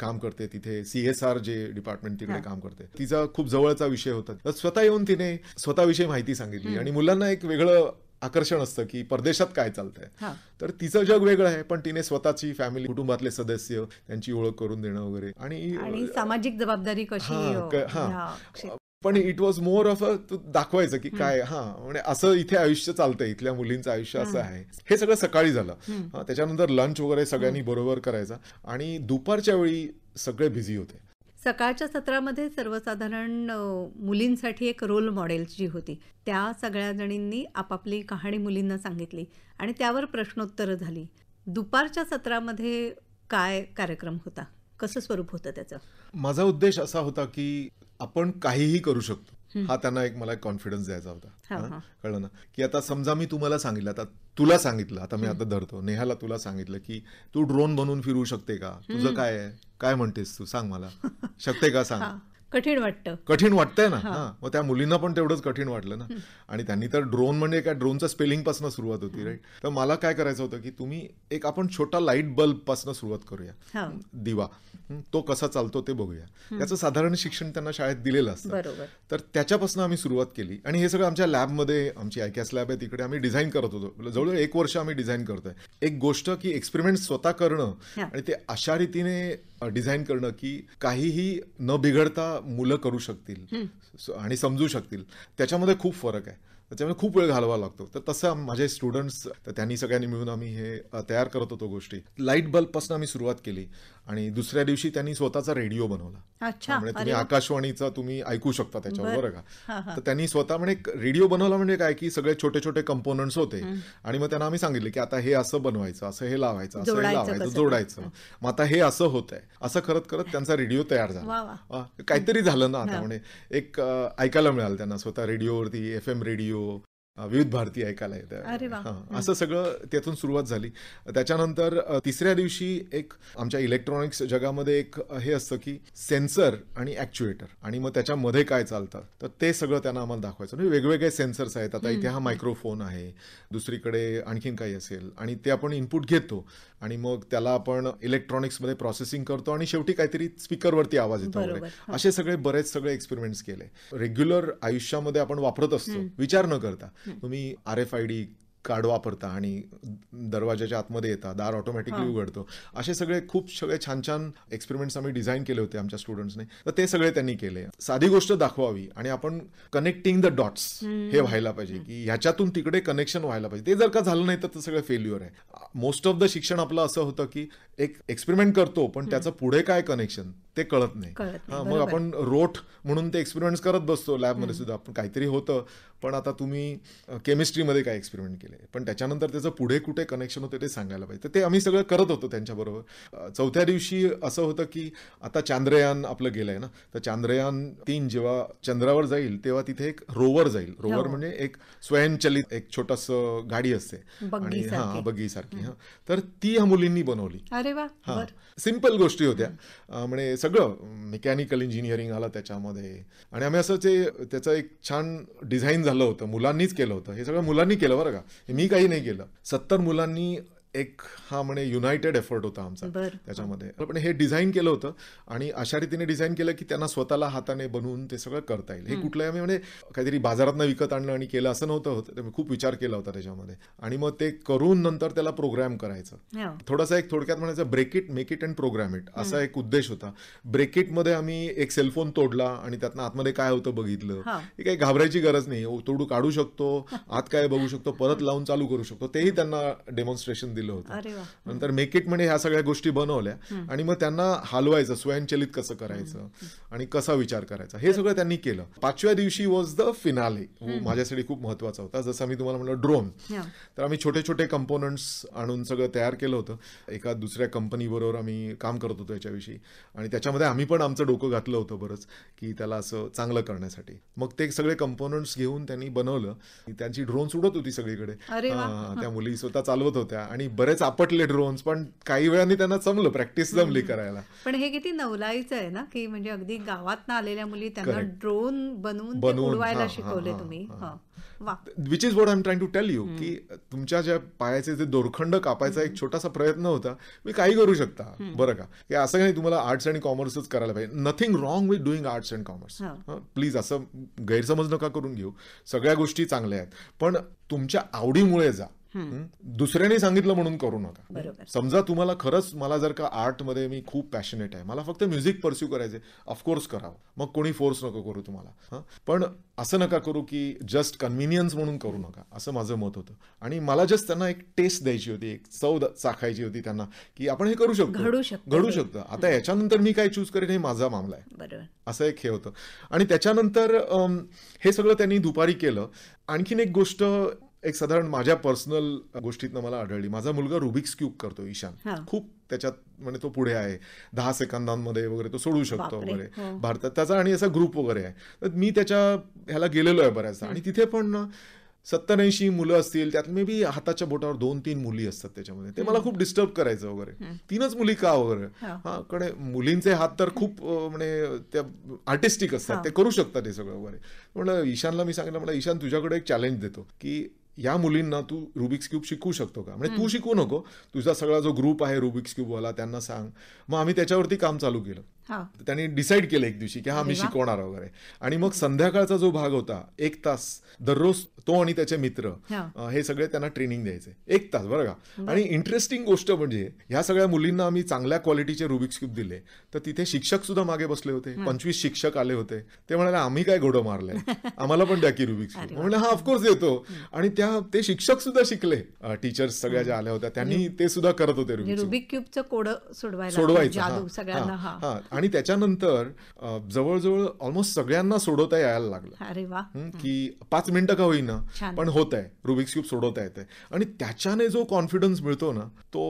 काम करते तिथे C S R J department तिकडे काम करते तिचा खूप जवळचा विषय होता तर स्वतः येऊन तिने स्वतःविषयी माहिती सांगितली आणि मुलांना एक वेगळं आकर्षण असतं की परदेशात काय चालतंय तर तिचं जग वेगळं आहे पण तिने स्वतःची फॅमिली कुटुंबातले सदस्य त्यांची ओळख करून देणं वगैरे आणि सामाजिक जबाबदारी कशी हा हो? पण it was more of a दाखवायचं की काय हा म्हणजे असं इथे आयुष्य चालतंय इथल्या मुलींचं आयुष्य असं आहे हे सगळं सकाळी झालं त्याच्यानंतर लंच वगैरे सगळ्यांनी बरोबर करायचा आणि दुपारच्या वेळी सगळे बिझी होते सकाळच्या सत्रामध्ये सर्वसाधारण मुलींसाठी एक रोल मॉडेल जी होती त्या सगळ्या जणींनी आपापली कहाणी मुलींना सांगितली आणि त्यावर प्रश्नोत्तरं झाली दुपारच्या सत्रामध्ये काय कार्यक्रम होता कसं स्वरूप होतं त्याचं माझा उद्देश असा होता की आपण काहीही करू शकतो हा त्यांना एक मला कॉन्फिडन्स द्यायचा होता कळलं ना की आता समजा मी तुम्हाला सांगितलं आता तुला सांगितलं आता मी आता धरतो नेहाला तुला सांगितलं की तू ड्रोन बनवून फिरू शकते का तुझं काय आहे काय म्हणतेस तू सांग मला शकते का सांग कठीण वाटतं कठीण वाटतंय ना मग त्या मुलींना पण तेवढंच कठीण वाटलं ना आणि त्यांनी तर ड्रोन म्हणजे काय स्पेलिंग पासून सुरुवात होती राईट तर मला काय करायचं होतं की तुम्ही एक आपण छोटा लाईट बल्ब पासून सुरुवात करूया दिवा तो कसा चालतो ते बघूया त्याचं साधारण शिक्षण त्यांना शाळेत दिलेलं असतं तर त्याच्यापासून आम्ही सुरुवात केली आणि हे सगळं आमच्या लॅबमध्ये आमची आयकॅस लॅब आहे तिकडे आम्ही डिझाईन करत होतो म्हणजे जवळजवळ एक वर्ष आम्ही डिझाईन करतोय एक गोष्ट की एक्सपेरिमेंट स्वतः करणं आणि ते अशा रीतीने डिझाईन करणं की काहीही न बिघडता मुलं करू शकतील आणि समजू शकतील त्याच्यामध्ये खूप फरक आहे त्याच्यामुळे खूप वेळ घालवा लागतो तर तसं माझे स्टुडंट्स तर त्यांनी सगळ्यांनी मिळून आम्ही हे तयार करत होतो गोष्टी लाईट बल्बपासून आम्ही सुरुवात केली आणि दुसऱ्या दिवशी त्यांनी स्वतःचा रेडिओ बनवला म्हणजे तुम्ही आकाशवाणीचा तुम्ही ऐकू शकता त्याच्यावर का तर त्यांनी स्वतः म्हणजे रेडिओ बनवला म्हणजे काय की सगळे छोटे छोटे कंपोनंट्स होते आणि मग त्यांना आम्ही सांगितले की आता हे असं बनवायचं असं हे लावायचं असं हे लावायचं जोडायचं मग आता हे असं होत आहे असं करत करत त्यांचा रेडिओ तयार झाला काहीतरी झालं ना आता म्हणजे एक ऐकायला मिळालं त्यांना स्वतः रेडिओवरती एफ एम रेडिओ विविध भारती ऐकायला येते असं सगळं त्यातून सुरुवात झाली त्याच्यानंतर तिसऱ्या दिवशी एक आमच्या इलेक्ट्रॉनिक्स जगामध्ये एक हे असतं की सेन्सर आणि ऍक्च्युएटर आणि मग त्याच्यामध्ये काय चालतं तर ते सगळं त्यांना आम्हाला दाखवायचं म्हणजे वेगवेगळे सेन्सर्स आहेत आता इथे हा मायक्रोफोन आहे दुसरीकडे आणखीन काही असेल आणि ते आपण इनपुट घेतो आणि मग त्याला आपण इलेक्ट्रॉनिक्समध्ये प्रोसेसिंग करतो आणि शेवटी काहीतरी स्पीकरवरती आवाज येतो वगैरे असे सगळे बरेच सगळे एक्सपेरिमेंट्स केले रेग्युलर आयुष्यामध्ये आपण वापरत असतो विचार न करता तुम्ही R F I D card वापरता आणि दरवाजाच्या आतमध्ये येता दार ऑटोमॅटिकली उघडतो असे सगळे खूप सगळे छान छान एक्सपेरिमेंट्स आम्ही डिझाईन केले होते आमच्या स्टुडंट्सने तर ते सगळे त्यांनी केले साधी गोष्ट दाखवावी आणि आपण कनेक्टिंग द डॉट्स हे व्हायला पाहिजे की ह्याच्यातून तिकडे कनेक्शन व्हायला पाहिजे ते जर का झालं नाही तर सगळं फेल्युअर आहे मोस्ट ऑफ द शिक्षण आपलं असं होतं की एक एक्सपेरिमेंट करतो पण त्याचं पुढे काय कनेक्शन ते कळत नाही मग आपण रोट म्हणून ते एक्सपेरिमेंट करत बसतो लॅबमध्ये सुद्धा आपण काहीतरी होतं पण आता तुम्ही केमिस्ट्रीमध्ये काय एक्सपेरिमेंट केलं पण त्याच्यानंतर त्याचं पुढे कुठे कनेक्शन होते ते सांगायला पाहिजे ते आम्ही सगळं करत होतो त्यांच्याबरोबर चौथ्या दिवशी असं होतं की आता चांद्रयान आपलं गेलंय ना तर चांद्रयान तीन जेव्हा चंद्रावर जाईल तेव्हा तिथे एक रोवर जाईल रोवर हो. म्हणजे एक स्वयंचलित एक छोटस गाडी असते आणि हा सारखी हा तर ती ह्या मुलींनी बनवली अरे वा हा सिंपल गोष्टी होत्या म्हणजे सगळं मेकॅनिकल इंजिनिअरिंग आलं त्याच्यामध्ये आणि आम्ही असं ते त्याचं एक छान डिझाईन झालं होतं मुलांनीच केलं होतं हे सगळं मुलांनी केलं बरं का मी काही नाही केलं सत्तर मुलांनी एक हा म्हणे युनायटेड एफर्ट होता आमचा त्याच्यामध्ये पण हे डिझाईन केलं होतं आणि अशा रीतीने डिझाईन केलं की त्यांना स्वतःला हाताने बनवून ते सगळं करता येईल हे आम्ही म्हणजे काहीतरी बाजारात विकत आणलं आणि केलं असं नव्हतं होतं खूप विचार केला होता त्याच्यामध्ये आणि मग ते करून नंतर त्याला प्रोग्राम करायचं हो. थोडासा एक थोडक्यात म्हणायचं break it make it and program it असा एक उद्देश होता ब्रेक मध्ये आम्ही एक सेलफोन तोडला आणि त्यातनं आतमध्ये काय होतं बघितलं हे काही घाबरायची गरज नाही तोडू काढू शकतो आत काय बघू शकतो परत लावून चालू करू शकतो तेही त्यांना डेमॉन्स्ट्रेशन दिलं दिलं होतं नंतर मेक इट म्हणजे ह्या सगळ्या गोष्टी बनवल्या आणि मग त्यांना हलवायचं स्वयंचलित कसं करायचं आणि कसा विचार करायचा हे सगळं त्यांनी केलं पाचव्या दिवशी वॉज द फिनाले माझ्यासाठी खूप महत्वाचा होता जसं मी तुम्हाला म्हटलं ड्रोन तर आम्ही छोटे छोटे कंपोनंट्स आणून सगळं तयार केलं होतं एका दुसऱ्या कंपनीबरोबर आम्ही काम करत होतो याच्याविषयी आणि त्याच्यामध्ये आम्ही पण आमचं डोकं घातलं होतं बरंच की त्याला असं चांगलं करण्यासाठी मग ते सगळे कंपोनंट्स घेऊन त्यांनी बनवलं त्यांची ड्रोन उडत होती सगळीकडे त्या मुली स्वतः चालवत होत्या आणि बरेच आपटले ड्रोन्स पण काही वेळाने त्यांना जमलं प्रॅक्टिस जमली करायला पण हे किती नवलाईचं आहे ना की म्हणजे अगदी गावात आलेल्या मुली त्यांना ड्रोन बनवून बनवून शिकवले तुम्ही which is what I am trying to tell you की तुमच्या ज्या पायाचे जे दोरखंड कापायचा एक छोटासा प्रयत्न होता मी काही करू शकता बरं का की असं काही तुम्हाला आर्ट्स आणि कॉमर्सच करायला पाहिजे nothing wrong with doing arts and commerce please असं गैरसमज नका करून घेऊ सगळ्या गोष्टी चांगल्या आहेत पण तुमच्या आवडीमुळे जा दुसऱ्याने सांगितलं म्हणून करू नका समजा तुम्हाला खरंच मला जर का आर्टमध्ये मी खूप पॅशनेट आहे मला फक्त म्युझिक परस्यू करायचे ऑफकोर्स करावं मग कोणी फोर्स नको करू तुम्हाला पण असं नका करू की जस्ट कन्व्हिनियन्स म्हणून करू नका असं माझं मत होतं आणि मला जस्ट त्यांना एक टेस्ट द्यायची होती एक चव चाखायची होती त्यांना की आपण हे करू शकतो घडू शकतो घडू शकतो आता याच्यानंतर मी काय चूज करेन हे माझा मामला आहे असं एक हे होतं आणि त्याच्यानंतर हे सगळं त्यांनी दुपारी केलं आणखीन एक गोष्ट एक साधारण माझ्या पर्सनल गोष्टीतनं मला आढळली माझा मुलगा रुबिक्स क्यूब करतो ईशान खूप त्याच्यात म्हणजे तो पुढे आहे दहा सेकंदांमध्ये वगैरे तो सोडू शकतो वगैरे हो. भारतात त्याचा आणि असा ग्रुप वगैरे आहे तर मी त्याच्या ह्याला गेलेलो आहे बऱ्याचदा आणि तिथे पण ऐंशी मुलं असतील त्यात मे बी हाताच्या बोटावर दोन तीन मुली असतात त्याच्यामध्ये ते मला खूप डिस्टर्ब करायचं वगैरे तीनच मुली का वगैरे हो. हा कडे मुलींचे हात तर खूप म्हणजे त्या आर्टिस्टिक असतात ते करू शकतात हे सगळं वगैरे म्हणलं ईशानला मी सांगितलं म्हणलं ईशान तुझ्याकडे एक चॅलेंज देतो की या मुलींना तू रुबिक्स क्यूब शिकू शकतो का म्हणजे तू शिकू नको तुझा सगळा जो ग्रुप आहे रुबिक्स क्यूबवाला त्यांना सांग मग आम्ही त्याच्यावरती काम चालू केलं त्यांनी डिसाईड केलं एक दिवशी की हा मी शिकवणार वगैरे आणि मग संध्याकाळचा जो भाग होता एक तास दररोज तो आणि त्याचे मित्र हे सगळे त्यांना ट्रेनिंग द्यायचे एक तास बरं का आणि इंटरेस्टिंग गोष्ट म्हणजे ह्या सगळ्या मुलींना आम्ही चांगल्या क्वालिटीचे रुबिक्स क्यूब दिले तर तिथे शिक्षक सुद्धा मागे बसले होते पंचवीस शिक्षक आले होते ते म्हणाले आम्ही काय घोडं मारलंय आम्हाला पण द्या की रुबिक्स क्यूब म्हणलं हा ऑफकोर्स येतो आणि त्या ते शिक्षक सुद्धा शिकले टीचर्स सगळ्या ज्या आल्या होत्या त्यांनी म्हणजे ते सुद्धा करत होते रुबिक क्यूबचं कोड सोडवायचं आणि त्याच्यानंतर जवळजवळ ऑलमोस्ट सगळ्यांना सोडवता यायला लागलं अरे वा की पाच मिनिटं का होईना पण होत आहे रुबिक्स क्यूब सोडवता येते आणि त्याच्याने जो कॉन्फिडन्स मिळतो ना तो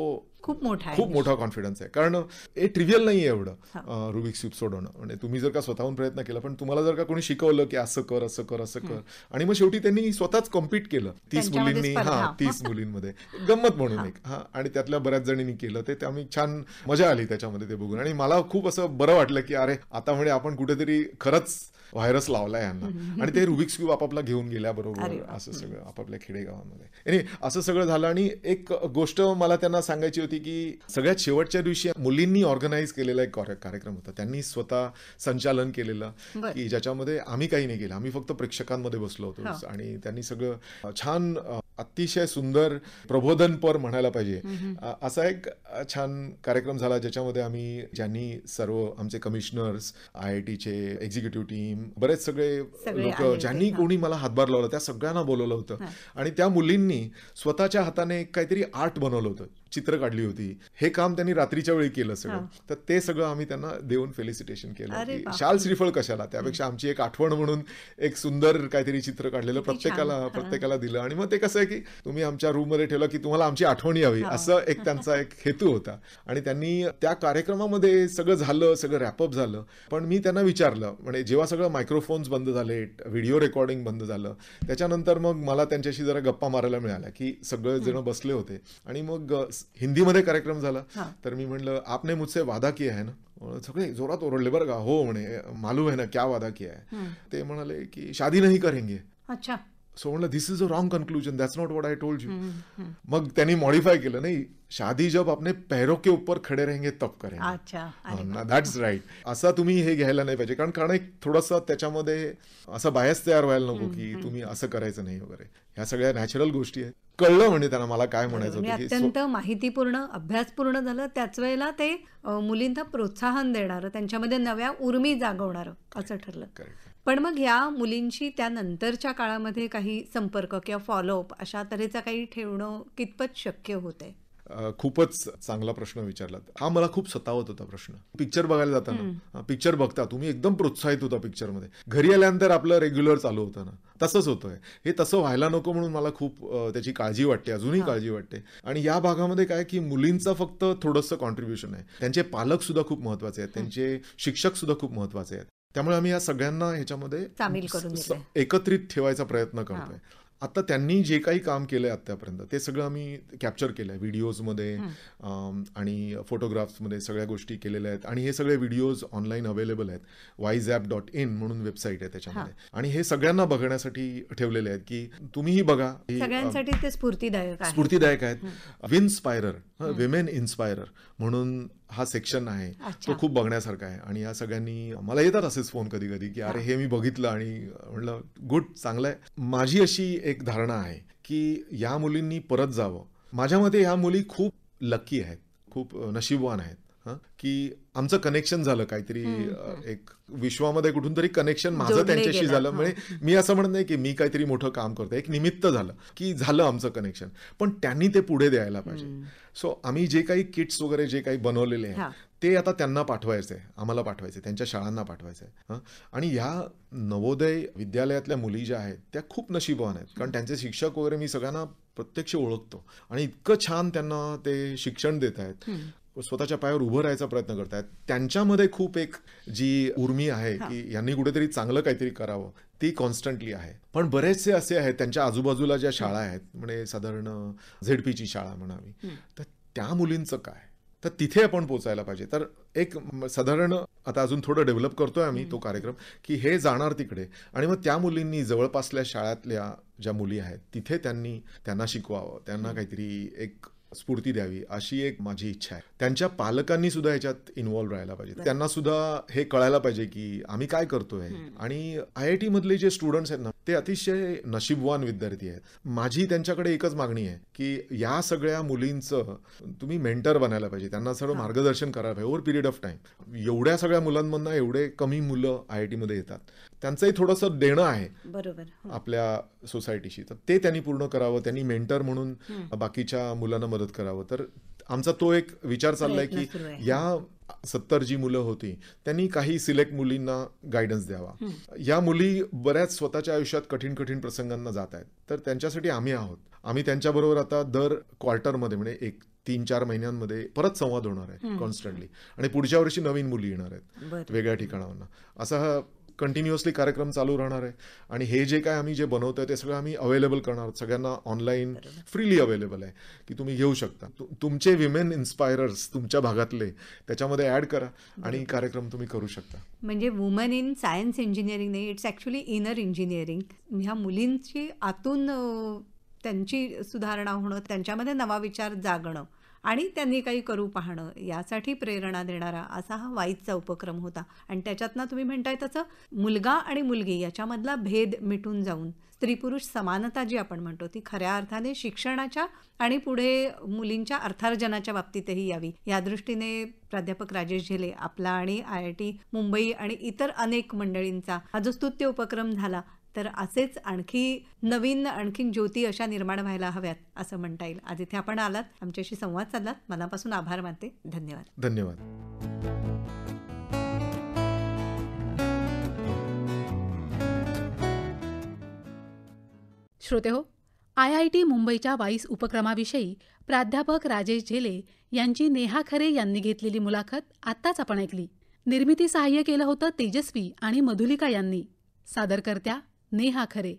खूप मोठा खूप मोठा कॉन्फिडन्स आहे कारण हे ट्रिव्हियल नाही आहे एवढं रुबिक स्यूब सोडवणं म्हणजे तुम्ही जर का स्वतःहून प्रयत्न केला पण तुम्हाला जर का कोणी शिकवलं की असं कर असं कर असं कर आणि मग शेवटी त्यांनी स्वतःच कॉम्पीट केलं तीस मुलींनी हा तीस मुलींमध्ये गंमत म्हणून एक हा आणि त्यातल्या बऱ्याच जणींनी केलं ते आम्ही छान मजा आली त्याच्यामध्ये ते बघून आणि मला खूप असं बरं वाटलं की अरे आता म्हणजे आपण कुठेतरी खरंच व्हायरस लावलाय यांना आणि ते रुबिक्स क्यूब आपापला घेऊन गेल्याबरोबर असं सगळं आपापल्या खेडेगावांमध्ये आणि असं सगळं झालं आणि एक गोष्ट मला त्यांना सांगायची होती की सगळ्यात शेवटच्या दिवशी मुलींनी ऑर्गनाईज केलेला एक कार्यक्रम होता त्यांनी स्वतः संचालन केलेलं की ज्याच्यामध्ये आम्ही काही नाही केलं आम्ही फक्त प्रेक्षकांमध्ये बसलो होतो आणि त्यांनी सगळं छान अतिशय सुंदर प्रबोधनपर म्हणायला पाहिजे असा एक छान कार्यक्रम झाला ज्याच्यामध्ये आम्ही ज्यांनी सर्व आमचे कमिशनर्स आय आय टीचे एक्झिक्युटिव्ह टीम बरेच सगळे लोक ज्यांनी कोणी मला हातभार लावला त्या सगळ्यांना बोलवलं होतं आणि त्या मुलींनी स्वतःच्या हाताने काहीतरी आर्ट बनवलं होतं चित्र काढली होती हे काम त्यांनी रात्रीच्या वेळी केलं सगळं तर ते सगळं आम्ही त्यांना देऊन फेलिसिटेशन केलं शाल श्रीफळ कशाला त्यापेक्षा आमची एक आठवण म्हणून एक सुंदर काहीतरी चित्र काढलेलं प्रत्येकाला प्रत्येकाला दिलं आणि मग ते कसं आहे की तुम्ही आमच्या रूममध्ये ठेवलं की तुम्हाला आमची आठवण यावी असं एक त्यांचा एक हेतू होता आणि त्यांनी त्या कार्यक्रमामध्ये सगळं झालं सगळं रॅपअप झालं पण मी त्यांना विचारलं म्हणजे जेव्हा सगळं मायक्रोफोन्स बंद झाले व्हिडिओ रेकॉर्डिंग बंद झालं त्याच्यानंतर मग मला त्यांच्याशी जरा गप्पा मारायला मिळाल्या की सगळे जण बसले होते आणि मग हिंदी मध्ये कार्यक्रम झाला तर मी म्हणलं आपने मुझसे वादा किया है ना सगळे जोरात ओरडले बरं का हो म्हणे मालूम आहे ना क्या वादा किया है ते म्हणाले की शादी नाही करेंगे अच्छा सो म्हणलं this is a wrong conclusion that's not what I told you मग त्यांनी मॉडिफाय केलं नाही शादी जब आपने पैरों के ऊपर खडे रहेंगे तप करेंगे दॅट्स राईट असा तुम्ही हे घ्यायला नाही पाहिजे कारण कारण एक थोडासा त्याच्यामध्ये असा बायस तयार व्हायला नको की तुम्ही असं करायचं नाही वगैरे ह्या सगळ्या नॅचरल गोष्टी आहेत कळलं म्हणजे त्यांना मला काय म्हणायचं म्हणजे अत्यंत माहितीपूर्ण अभ्यासपूर्ण झालं त्याच वेळेला ते मुलींना प्रोत्साहन देणार त्यांच्यामध्ये नव्या उर्मी जागवणार असं ठरलं करेक्ट पण मग या मुलींशी त्यानंतरच्या काळामध्ये काही संपर्क किंवा फॉलोअप अशा तऱ्हेचा काही ठेवणं कितपत शक्य होत खूपच चांगला प्रश्न विचारला हा मला खूप सतावत होता प्रश्न पिक्चर बघायला जाताना पिक्चर बघता तुम्ही एकदम प्रोत्साहित होता पिक्चरमध्ये घरी आल्यानंतर आपलं रेग्युलर चालू होतं ना तसंच होतंय हे तसं व्हायला नको म्हणून मला खूप त्याची काळजी वाटते अजूनही काळजी वाटते आणि या भागामध्ये काय की मुलींचं फक्त थोडंसं कॉन्ट्रीब्युशन आहे त्यांचे पालक सुद्धा खूप महत्वाचे आहेत त्यांचे शिक्षक सुद्धा खूप महत्वाचे आहेत त्यामुळे आम्ही या सगळ्यांना ह्याच्यामध्ये एकत्रित ठेवायचा प्रयत्न करतोय आता त्यांनी जे काही काम केलंय आतापर्यंत ते सगळं आम्ही कॅप्चर केलंय व्हिडिओजमध्ये आणि फोटोग्राफ्समध्ये सगळ्या गोष्टी केलेल्या आहेत आणि हे सगळे व्हिडिओज ऑनलाईन अवेलेबल आहेत वाईज ॲप डॉट इन म्हणून वेबसाईट आहे त्याच्यामध्ये आणि हे सगळ्यांना बघण्यासाठी ठेवलेले आहेत की तुम्हीही बघा सगळ्यांसाठी ते स्फूर्तीदायक स्फूर्तीदायक आहेत विन्स्पायर विमेन इन्स्पायरर म्हणून हा सेक्शन आहे तो खूप बघण्यासारखा आहे आणि या सगळ्यांनी मला येतात असेच फोन कधी कधी की अरे हे मी बघितलं आणि म्हणलं गुड चांगलं आहे माझी अशी एक धारणा आहे की या मुलींनी परत जावं माझ्या मते ह्या मुली खूप लकी आहेत खूप नशीबवान आहेत की आमचं कनेक्शन झालं काहीतरी एक विश्वामध्ये कुठून तरी कनेक्शन माझं त्यांच्याशी झालं म्हणजे मी असं म्हणत नाही की मी काहीतरी मोठं काम करतो एक निमित्त झालं की झालं आमचं कनेक्शन पण त्यांनी ते पुढे द्यायला पाहिजे सो आम्ही जे काही किट्स वगैरे जे काही बनवलेले आहे ते आता त्यांना पाठवायचंय आम्हाला पाठवायचे त्यांच्या शाळांना पाठवायचंय आणि ह्या नवोदय विद्यालयातल्या मुली ज्या आहेत त्या खूप नशीबवान आहेत कारण त्यांचे शिक्षक वगैरे मी सगळ्यांना प्रत्यक्ष ओळखतो आणि इतकं छान त्यांना ते शिक्षण देत आहेत स्वतःच्या पायावर उभं राहायचा प्रयत्न करतायत त्यांच्यामध्ये खूप एक जी उर्मी आहे की यांनी कुठेतरी चांगलं काहीतरी करावं ती कॉन्स्टंटली आहे पण बरेचसे असे आहेत त्यांच्या आजूबाजूला ज्या शाळा आहेत म्हणजे साधारण झेडपीची शाळा म्हणावी तर त्या मुलींचं काय तर तिथे आपण पोचायला पाहिजे तर एक साधारण आता अजून थोडं डेव्हलप करतोय आम्ही तो कार्यक्रम की हे जाणार तिकडे आणि मग त्या मुलींनी जवळपासल्या शाळातल्या ज्या मुली आहेत तिथे त्यांनी त्यांना शिकवावं त्यांना काहीतरी एक स्फूर्ती द्यावी अशी एक माझी इच्छा आहे त्यांच्या पालकांनी सुद्धा याच्यात इन्व्हॉल्व्ह राहायला पाहिजे त्यांना सुद्धा हे कळायला पाहिजे की आम्ही काय करतोय आणि आय आय टी मधले जे स्टुडंट्स आहेत ना ते अतिशय नशीबवान विद्यार्थी आहेत माझी त्यांच्याकडे एकच मागणी आहे की या सगळ्या मुलींचं तुम्ही मेंटर बनायला पाहिजे त्यांना सगळं मार्गदर्शन करायला पाहिजे ओव्हर पिरियड ऑफ टाइम एवढ्या सगळ्या मुलांमधनं एवढे कमी मुलं आय आय येतात त्यांचंही थोडंसं देणं आहे बरोबर हो. आपल्या सोसायटीशी तर ते त्यांनी पूर्ण करावं त्यांनी मेंटर म्हणून बाकीच्या मुलांना मदत करावं तर आमचा तो एक विचार चाललाय की या सत्तर जी मुलं होती त्यांनी काही सिलेक्ट मुलींना गायडन्स द्यावा या मुली बऱ्याच स्वतःच्या आयुष्यात कठीण कठीण प्रसंगांना जात आहेत तर त्यांच्यासाठी आम्ही आहोत आम्ही त्यांच्याबरोबर आता दर क्वार्टरमध्ये म्हणजे एक तीन चार महिन्यांमध्ये परत संवाद होणार आहे कॉन्स्टंटली आणि पुढच्या वर्षी नवीन मुली येणार आहेत वेगळ्या ठिकाणावरनं असा कंटिन्युअसली कार्यक्रम चालू राहणार आहे आणि हे जे काय आम्ही जे बनवतोय ते सगळं आम्ही अवेलेबल करणार सगळ्यांना ऑनलाईन फ्रीली अवेलेबल आहे की तुम्ही घेऊ शकता तुमचे विमेन इन्स्पायरर्स तुमच्या भागातले त्याच्यामध्ये ॲड करा आणि कार्यक्रम तुम्ही करू शकता म्हणजे वुमन इन सायन्स इंजिनिअरिंग नाही इट्स ॲक्च्युली इनर इंजिनिअरिंग ह्या मुलींची आतून त्यांची सुधारणा होणं त्यांच्यामध्ये नवा विचार जागणं आणि त्यांनी काही करू पाहणं यासाठी प्रेरणा देणारा असा हा वाईजचा उपक्रम होता आणि त्याच्यातनं तुम्ही म्हणताय तसं मुलगा आणि मुलगी याच्यामधला भेद मिटून जाऊन स्त्री पुरुष समानता जी आपण म्हणतो ती खऱ्या अर्थाने शिक्षणाच्या आणि पुढे मुलींच्या अर्थार्जनाच्या बाबतीतही यावी या दृष्टीने प्राध्यापक राजेश झेले आपला आणि आय आय टी मुंबई आणि इतर अनेक मंडळींचा हा जो स्तुत्य उपक्रम झाला तर असेच आणखी नवीन आणखी ज्योती अशा निर्माण व्हायला हव्यात असं म्हणता येईल आज इथे आपण आलात आमच्याशी संवाद साधलात मनापासून आभार मानते धन्यवाद धन्यवाद श्रोते हो आय आय टी मुंबईच्या वाईस उपक्रमाविषयी प्राध्यापक राजेश झेले यांची नेहा खरे यांनी घेतलेली मुलाखत आत्ताच आपण ऐकली निर्मिती सहाय्य केलं होतं तेजस्वी आणि मधुलिका यांनी सादरकर्त्या नेहा खरे